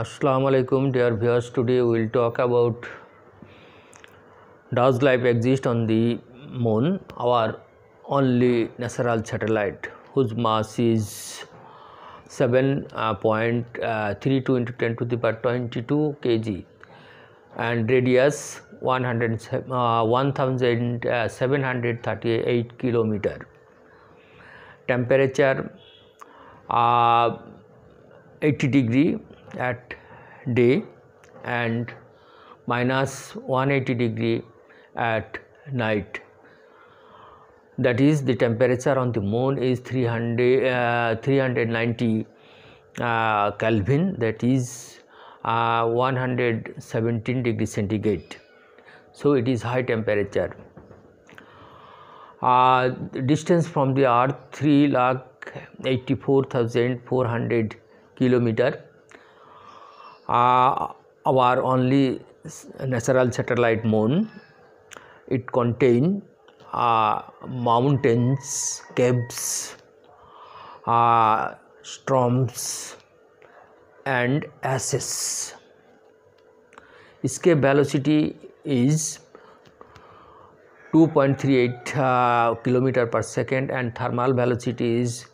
assalamu alaikum dear viewers today we will talk about does life exist on the moon our only natural satellite whose mass is 7.32 uh, uh, into 10 to the power 22 kg and radius 1738 uh, kilometer temperature uh, 80 degree at day and minus 180 degree at night that is the temperature on the moon is 300 uh, 390 uh, kelvin that is uh, 117 degree centigrade so it is high temperature uh, distance from the earth 3 lakh 84400 kilometer uh, our only natural satellite moon it contain uh, mountains caves uh, storms and ashes इसके velocity is 2.38 uh, kilometer per second and thermal velocity is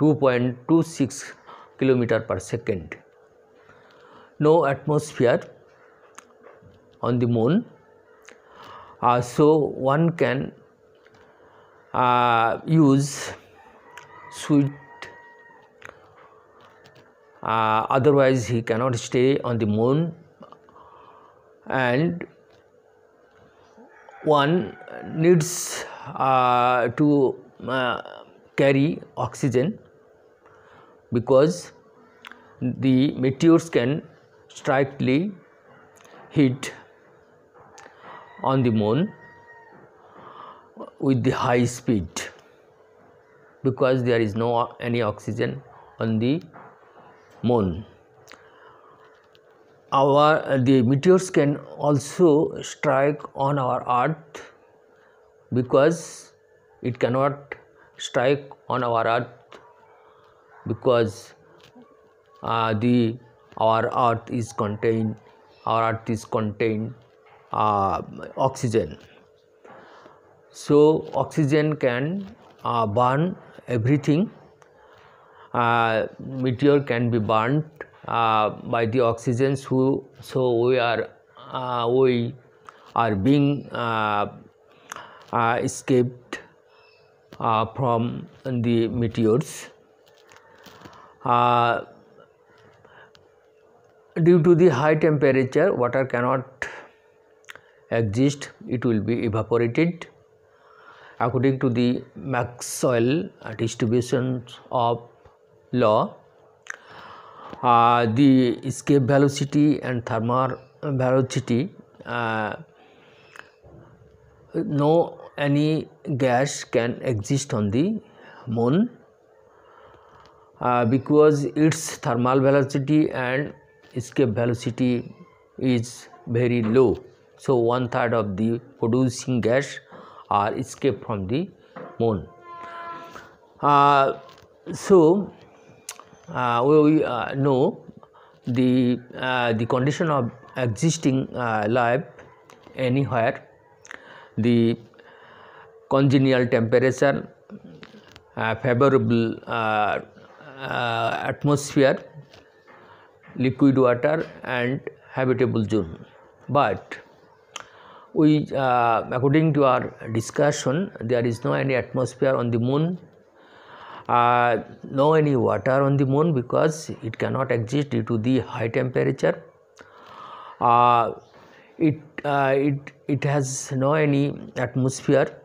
2.26 kilometer per second no atmosphere on the moon uh, so one can uh, use sweet uh, otherwise he cannot stay on the moon and one needs uh, to uh, carry oxygen because the meteors can strictly hit on the moon with the high speed because there is no any oxygen on the moon our the meteors can also strike on our earth because it cannot strike on our earth because uh, the our earth is contained our earth is contained uh, oxygen so oxygen can uh, burn everything uh, meteor can be burnt uh, by the oxygens who so we are uh, we are being uh, uh, escaped uh, from the meteors due to the high temperature water cannot exist it will be evaporated according to the maxwell distribution of law uh, the escape velocity and thermal velocity uh, no any gas can exist on the moon uh, because its thermal velocity and escape velocity is very low so one third of the producing gas are escaped from the moon uh, so uh, we uh, know the uh, the condition of existing uh, life anywhere the congenial temperature uh, favorable atmosphere liquid water and habitable zone. But we, uh, according to our discussion, there is no any atmosphere on the moon, uh, no any water on the moon because it cannot exist due to the high temperature. Uh, it, uh, it, it has no any atmosphere,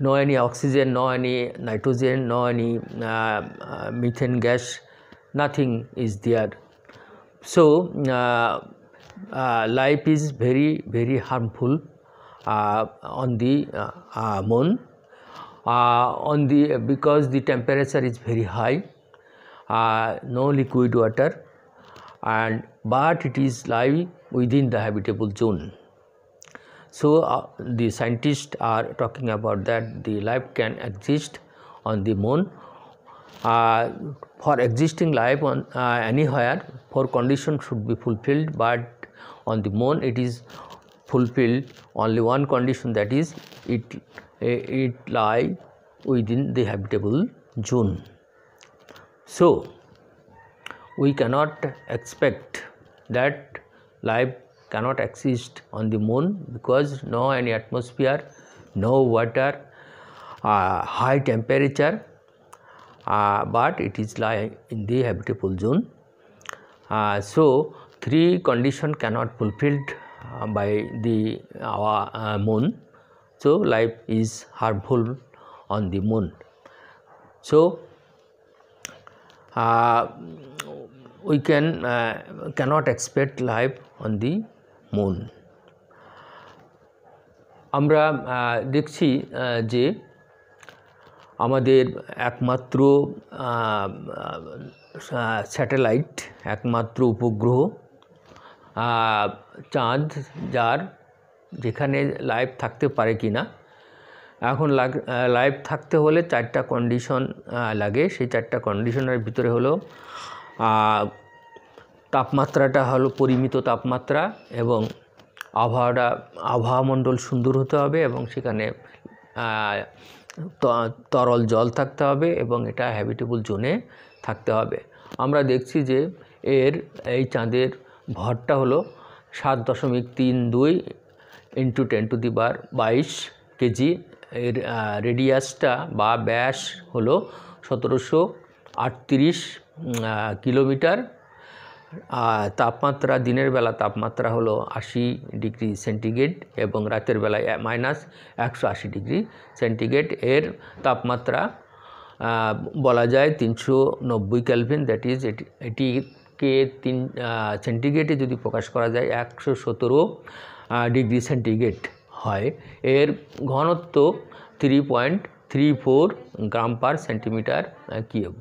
no any oxygen, no any nitrogen, no any uh, methane gas, nothing is there so uh, uh, life is very very harmful uh, on the moon on the because the temperature is very high no liquid water and but it is live within the habitable zone so uh, the scientists are talking about that the life can exist on the moon for existing life on uh, anywhere four conditions should be fulfilled but on the moon it is fulfilled only one condition that is it eh, it lie within the habitable zone so we cannot expect that life cannot exist on the moon because no any atmosphere no water uh, high temperature uh, but it is lie in the habitable zone. Uh, so, three condition cannot fulfilled uh, by the our uh, moon. So, life is harmful on the moon. So, uh, we can uh, cannot expect life on the moon. আমরা দেখছি যে আমাদের একমাত্র satellite একমাত্র উপগ্রহ চাঁদ যার যেখানে লাইভ থাকতে পারে কি না এখন লাইভ থাকতে হলে চারটা কন্ডিশন লাগে সেই চারটা কন্ডিশনের ভিতরে হলো তাপমাত্রাটা হলো পরিমিত তাপমাত্রা এবং আবহাওয়াটা আবহাওয়া মণ্ডল সুন্দর হতে হবে এবং সেখানে তরল জল থাকতে হবে এবং এটা হ্যাবিটেবল জোনে থাকতে হবে আমরা দেখছি যে এর এই চাঁদের ভরটা হলো সাত দশমিক তিন দুই ইন্টু টেন টু দি বার বাইশ কেজি এর রেডিয়াসটা বা ব্যাস হলো সতেরোশো আটত্রিশ কিলোমিটার তাপমাত্রা দিনের বেলা তাপমাত্রা হলো আশি ডিগ্রি সেন্টিগ্রেড এবং রাতের বেলায় মাইনাস একশো আশি ডিগ্রি সেন্টিগ্রেড এর তাপমাত্রা বলা যায় তিনশো নব্বই ক্যালভিন দ্যাট ইজ এটি এটিকে তিন সেন্টিগ্রেডে যদি প্রকাশ করা যায় একশো সতেরো ডিগ্রি সেন্টিগ্রেড হয় এর ঘনত্ব three point three four gram per centimetre cube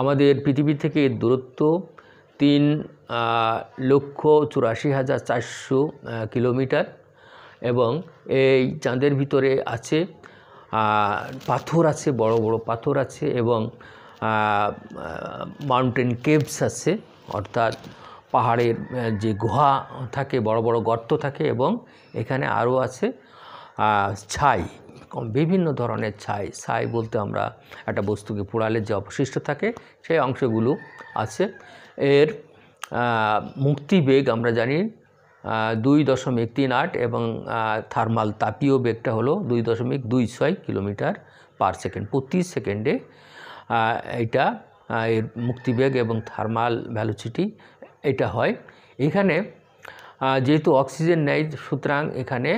আমাদের পৃথিবী থেকে দূরত্ব তিন লক্ষ চুরাশি হাজার চারশো কিলোমিটার এবং এই চাঁদের ভিতরে আছে পাথর আছে বড় বড় পাথর আছে এবং মাউন্টেন কেভস আছে অর্থাৎ পাহাড়ের যে গুহা থাকে বড় বড় গর্ত থাকে এবং এখানে আরও আছে ছাই বিভিন্ন ধরনের ছাই ছাই বলতে আমরা একটা বস্তুকে পোড়ালে যে অবশিষ্ট থাকে সেই অংশগুলো আছে এর মুক্তিবেগ আমরা জানি দুই দশমিক তিন আট এবং থার্মাল তাপীয় বেগটা হলো দুই দশমিক দুই ছয় কিলোমিটার পার সেকেন্ড প্রতি সেকেন্ডে এটা এর মুক্তিবেগ এবং থার্মাল ভ্যালুসিটি এটা হয় এখানে যেহেতু অক্সিজেন নেয় সুতরাং এখানে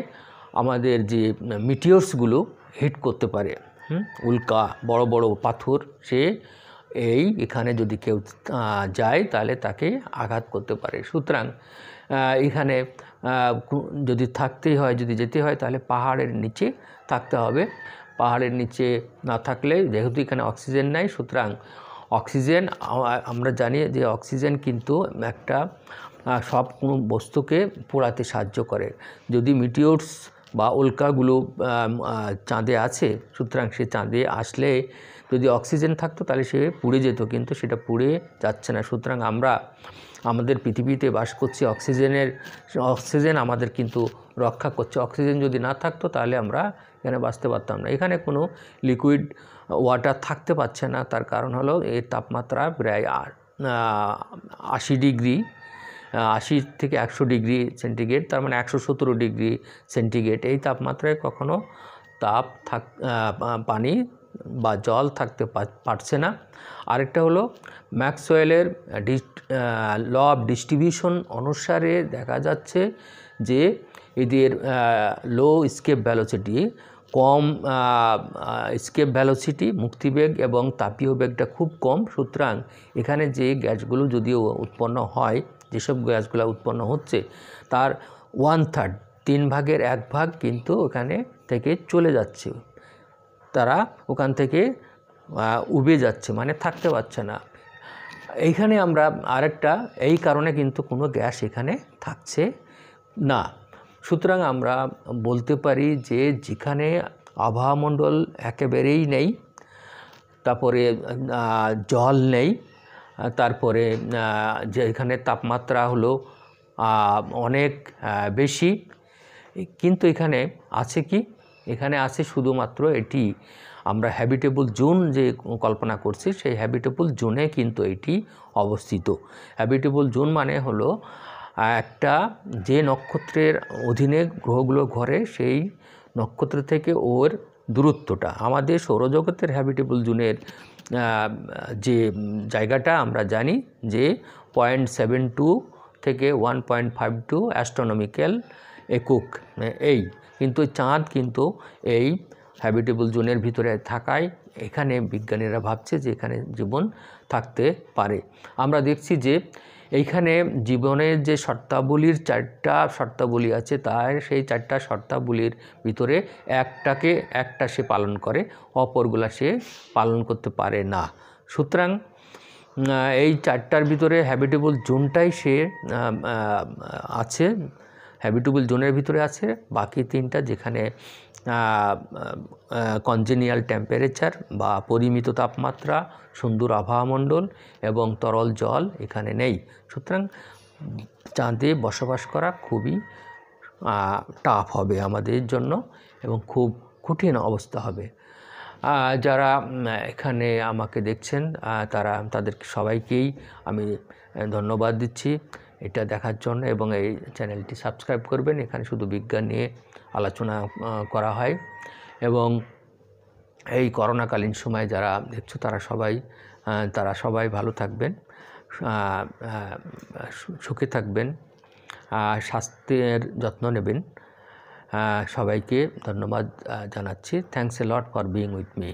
আমাদের যে মিটিওর্সগুলো হিট করতে পারে উল্কা বড় বড় পাথর সে এই এখানে যদি কেউ যায় তাহলে তাকে আঘাত করতে পারে সুতরাং এখানে যদি থাকতেই হয় যদি যেতে হয় তাহলে পাহাড়ের নিচে থাকতে হবে পাহাড়ের নিচে না থাকলে যেহেতু এখানে অক্সিজেন নাই সুতরাং অক্সিজেন আমরা জানি যে অক্সিজেন কিন্তু একটা সব কোনো বস্তুকে পোড়াতে সাহায্য করে যদি মিটিওরস বা উল্কাগুলো চাঁদে আছে সুতরাং সে চাঁদে আসলে যদি অক্সিজেন থাকতো তাহলে সে পুড়ে যেত কিন্তু সেটা পুড়ে যাচ্ছে না সুতরাং আমরা আমাদের পৃথিবীতে বাস করছি অক্সিজেনের অক্সিজেন আমাদের কিন্তু রক্ষা করছে অক্সিজেন যদি না থাকতো তাহলে আমরা এখানে বাঁচতে পারতাম না এখানে কোনো লিকুইড ওয়াটার থাকতে পারছে না তার কারণ হলো এর তাপমাত্রা প্রায় আশি ডিগ্রি আশি থেকে একশো ডিগ্রি সেন্টিগ্রেড তার মানে একশো সতেরো ডিগ্রি সেন্টিগ্রেড এই তাপমাত্রায় কখনো তাপ থাক পানি বা জল থাকতে পারছে না আরেকটা হলো ম্যাক্সওয়েলের ল অফ ডিস্ট্রিবিউশন অনুসারে দেখা যাচ্ছে যে এদের লো স্কেপ ভ্যালোসিটি কম স্কেপ ভ্যালোসিটি মুক্তিবেগ এবং তাপীয় বেগটা খুব কম সুতরাং এখানে যে গ্যাসগুলো যদিও উৎপন্ন হয় যেসব গ্যাসগুলো উৎপন্ন হচ্ছে তার ওয়ান থার্ড তিন ভাগের এক ভাগ কিন্তু ওখানে থেকে চলে যাচ্ছে তারা ওখান থেকে উবে যাচ্ছে মানে থাকতে পারছে না এইখানে আমরা আরেকটা এই কারণে কিন্তু কোনো গ্যাস এখানে থাকছে না সুতরাং আমরা বলতে পারি যে যেখানে আবহাওয়ামণ্ডল একেবারেই নেই তারপরে জল নেই তারপরে যেখানে তাপমাত্রা হলো অনেক বেশি কিন্তু এখানে আছে কি এখানে আছে শুধুমাত্র এটি আমরা হ্যাবিটেবল জোন যে কল্পনা করছি সেই হ্যাবিটেবল জোনে কিন্তু এটি অবস্থিত হ্যাবিটেবল জোন মানে হলো একটা যে নক্ষত্রের অধীনে গ্রহগুলো ঘরে সেই নক্ষত্র থেকে ওর দূরত্বটা আমাদের সৌরজগতের হ্যাবিটেবল জোনের যে জায়গাটা আমরা জানি যে পয়েন্ট সেভেন টু থেকে one point five two astronomical একুক এই কিন্তু চাঁদ কিন্তু এই হ্যাবিটেবল জোনের ভিতরে থাকায় এখানে বিজ্ঞানীরা ভাবছে যে এখানে জীবন থাকতে পারে আমরা দেখছি যে এইখানে জীবনের যে শর্তাবলীর চারটা শর্তাবলী আছে তার সেই চারটা শর্তাবলীর ভিতরে একটাকে একটা সে পালন করে অপরগুলা সে পালন করতে পারে না সুতরাং এই চারটার ভিতরে হ্যাবিটেবল জোনটাই সে আছে হ্যাবিটেবল জোনের ভিতরে আছে বাকি তিনটা যেখানে কনজেনিয়াল টেম্পারেচার বা পরিমিত তাপমাত্রা সুন্দর আবহাওয়ামণ্ডল এবং তরল জল এখানে নেই সুতরাং চাঁদে বসবাস করা খুবই টাফ হবে আমাদের জন্য এবং খুব কঠিন অবস্থা হবে যারা এখানে আমাকে দেখছেন তারা তাদের সবাইকেই আমি ধন্যবাদ দিচ্ছি এটা দেখার জন্য এবং এই চ্যানেলটি সাবস্ক্রাইব করবেন এখানে শুধু বিজ্ঞান নিয়ে আলোচনা করা হয় এবং এই করোনাকালীন সময় যারা দেখছো তারা সবাই তারা সবাই ভালো থাকবেন সুখে থাকবেন স্বাস্থ্যের যত্ন নেবেন সবাইকে ধন্যবাদ জানাচ্ছি thanks a lot for being with me